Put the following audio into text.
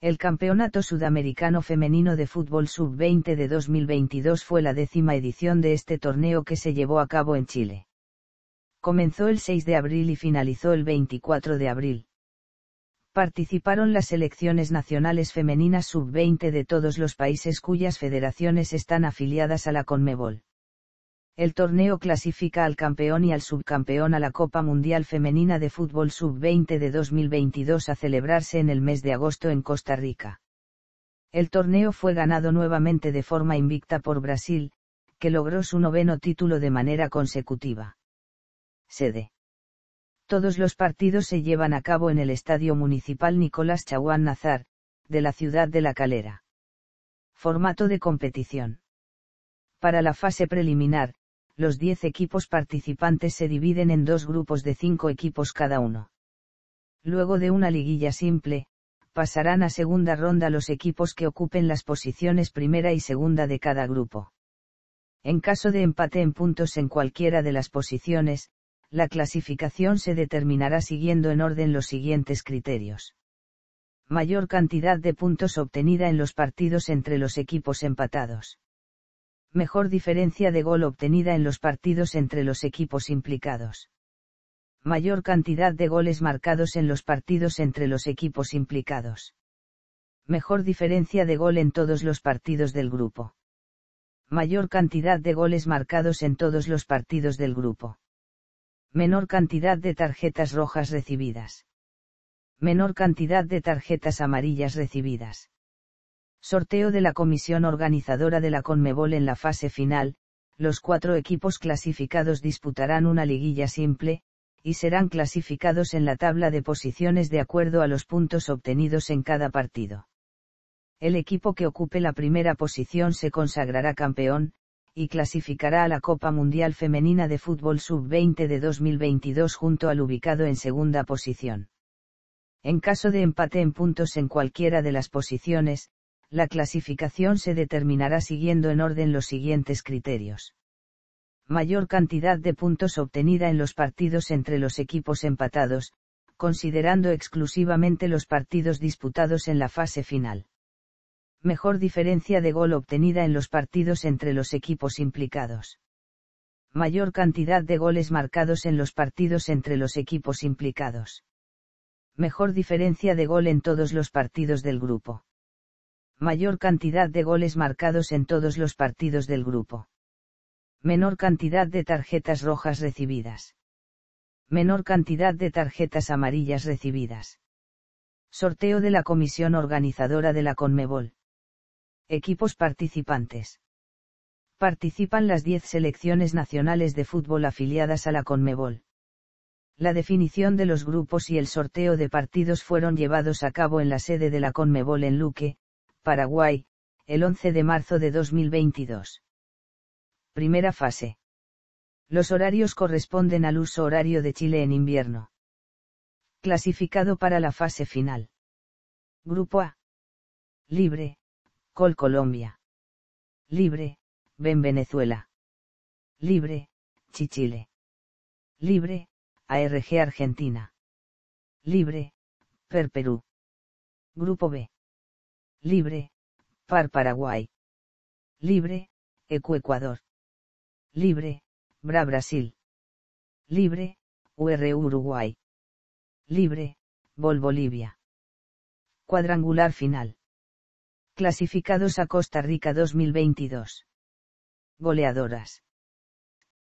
El Campeonato Sudamericano Femenino de Fútbol Sub-20 de 2022 fue la décima edición de este torneo que se llevó a cabo en Chile. Comenzó el 6 de abril y finalizó el 24 de abril. Participaron las selecciones nacionales femeninas sub-20 de todos los países cuyas federaciones están afiliadas a la Conmebol el torneo clasifica al campeón y al subcampeón a la Copa Mundial Femenina de Fútbol Sub-20 de 2022 a celebrarse en el mes de agosto en Costa Rica. El torneo fue ganado nuevamente de forma invicta por Brasil, que logró su noveno título de manera consecutiva. Sede. Todos los partidos se llevan a cabo en el Estadio Municipal Nicolás Chaguán Nazar, de la ciudad de La Calera. Formato de competición. Para la fase preliminar, los 10 equipos participantes se dividen en dos grupos de 5 equipos cada uno. Luego de una liguilla simple, pasarán a segunda ronda los equipos que ocupen las posiciones primera y segunda de cada grupo. En caso de empate en puntos en cualquiera de las posiciones, la clasificación se determinará siguiendo en orden los siguientes criterios. Mayor cantidad de puntos obtenida en los partidos entre los equipos empatados mejor diferencia de gol obtenida en los partidos entre los equipos implicados. Mayor cantidad de goles marcados en los partidos entre los equipos implicados. Mejor diferencia de gol en todos los partidos del grupo. Mayor cantidad de goles marcados en todos los partidos del grupo. Menor cantidad de tarjetas rojas recibidas. Menor cantidad de tarjetas amarillas recibidas Sorteo de la comisión organizadora de la Conmebol en la fase final, los cuatro equipos clasificados disputarán una liguilla simple, y serán clasificados en la tabla de posiciones de acuerdo a los puntos obtenidos en cada partido. El equipo que ocupe la primera posición se consagrará campeón, y clasificará a la Copa Mundial Femenina de Fútbol Sub-20 de 2022 junto al ubicado en segunda posición. En caso de empate en puntos en cualquiera de las posiciones, la clasificación se determinará siguiendo en orden los siguientes criterios. Mayor cantidad de puntos obtenida en los partidos entre los equipos empatados, considerando exclusivamente los partidos disputados en la fase final. Mejor diferencia de gol obtenida en los partidos entre los equipos implicados. Mayor cantidad de goles marcados en los partidos entre los equipos implicados. Mejor diferencia de gol en todos los partidos del grupo. Mayor cantidad de goles marcados en todos los partidos del grupo. Menor cantidad de tarjetas rojas recibidas. Menor cantidad de tarjetas amarillas recibidas. Sorteo de la comisión organizadora de la Conmebol. Equipos participantes. Participan las 10 selecciones nacionales de fútbol afiliadas a la Conmebol la definición de los grupos y el sorteo de partidos fueron llevados a cabo en la sede de la Conmebol en Luque, Paraguay, el 11 de marzo de 2022. Primera fase. Los horarios corresponden al uso horario de Chile en invierno. Clasificado para la fase final. Grupo A. Libre, Col Colombia. Libre, Ben Venezuela. Libre, Chichile. Libre, ARG Argentina. Libre, Per Perú. Grupo B. Libre, Par Paraguay. Libre, Ecuador. Libre, Bra Brasil. Libre, UR Uruguay. Libre, Vol Bolivia. Cuadrangular final. Clasificados a Costa Rica 2022. Goleadoras.